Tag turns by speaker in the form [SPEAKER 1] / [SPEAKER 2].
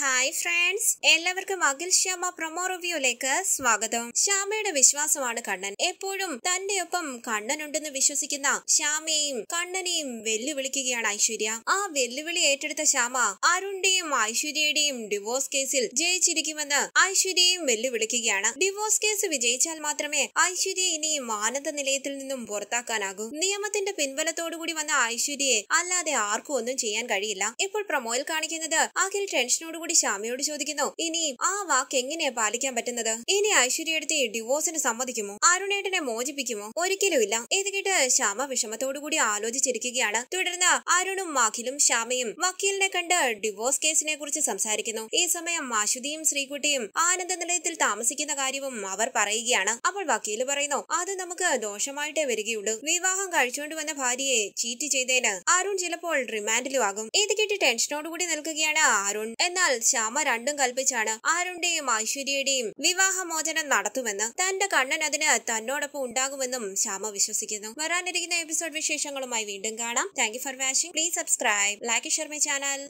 [SPEAKER 1] hi friends എല്ലാവർക്കും Akhil Shyama promo റിവ്യൂയിലേക്ക് സ്വാഗതം ശ്യാമയുടെ വിശ്വാസമാണ് കണ്ണൻ എപ്പോഴും തന്റെ ഒപ്പം ഉണ്ടെന്ന് വിശ്വസിക്കുന്ന ശ്യാമയും കണ്ണനെയും വെല്ലുവിളിക്കുകയാണ് ഐശ്വര്യ ആ വെല്ലുവിളി ഏറ്റെടുത്ത ശ്യാമ അരുണിന്റെയും ഐശ്വര്യയുടെയും ഡിവോഴ്സ് കേസിൽ ജയിച്ചിരിക്കുമെന്ന് ഐശ്വര്യയും വെല്ലുവിളിക്കുകയാണ് ഡിവോഴ്സ് കേസ് വിജയിച്ചാൽ മാത്രമേ ഐശ്വര്യ ഇനിയും ആനന്ദ നിലയത്തിൽ നിന്നും പുറത്താക്കാനാകൂ നിയമത്തിന്റെ പിൻബലത്തോടുകൂടി വന്ന ഐശ്വര്യയെ അല്ലാതെ ആർക്കും ഒന്നും ചെയ്യാൻ കഴിയില്ല ഇപ്പോൾ പ്രൊമോയിൽ കാണിക്കുന്നത് അഖിൽ ടെൻഷനോട് കൂടി ശ്യാമിയോട് ചോദിക്കുന്നു ഇനിയും ആ വാക്ക് എങ്ങനെയാ പാലിക്കാൻ പറ്റുന്നത് ഇനി ഐശ്വര്യടുത്ത് ഡിവോഴ്സിന് സമ്മതിക്കുമോ അരുണേട്ടനെ മോചിപ്പിക്കുമോ ഒരിക്കലുമില്ല ഇത് കേട്ട് ശ്യാമ വിഷമത്തോടുകൂടി ആലോചിച്ചിരിക്കുകയാണ് തുടർന്ന് അരുണും അഖിലും ശ്യാമയും വക്കീലിനെ കണ്ട് ഡിവോഴ്സ് കേസിനെ കുറിച്ച് സംസാരിക്കുന്നു ഈ സമയം മാശുതിയും ശ്രീകുട്ടിയും ആനന്ദ നിലയത്തിൽ താമസിക്കുന്ന കാര്യവും അവർ പറയുകയാണ് അപ്പോൾ വക്കീൽ പറയുന്നു അത് നമുക്ക് ദോഷമായിട്ടേ വരികയുള്ളൂ വിവാഹം കഴിച്ചുകൊണ്ട് വന്ന ഭാര്യയെ ചീറ്റ് ചെയ്തതിന് അരുൺ ചിലപ്പോൾ റിമാൻഡിലും ആകും ഇത് കേട്ട് ടെൻഷനോടുകൂടി നിൽക്കുകയാണ് അരുൺ എന്നാൽ ശ്യാമ രണ്ടും കൽപ്പിച്ചാണ് ആരുടെയും ഐശ്വര്യയുടെയും വിവാഹമോചനം നടത്തുമെന്ന് തന്റെ കണ്ണൻ അതിന് തന്നോടൊപ്പം ഉണ്ടാകുമെന്നും ശ്യാമ വിശ്വസിക്കുന്നു വരാനിരിക്കുന്ന എപ്പിസോഡ് വിശേഷങ്ങളുമായി വീണ്ടും കാണാം thank for watching please subscribe like share my channel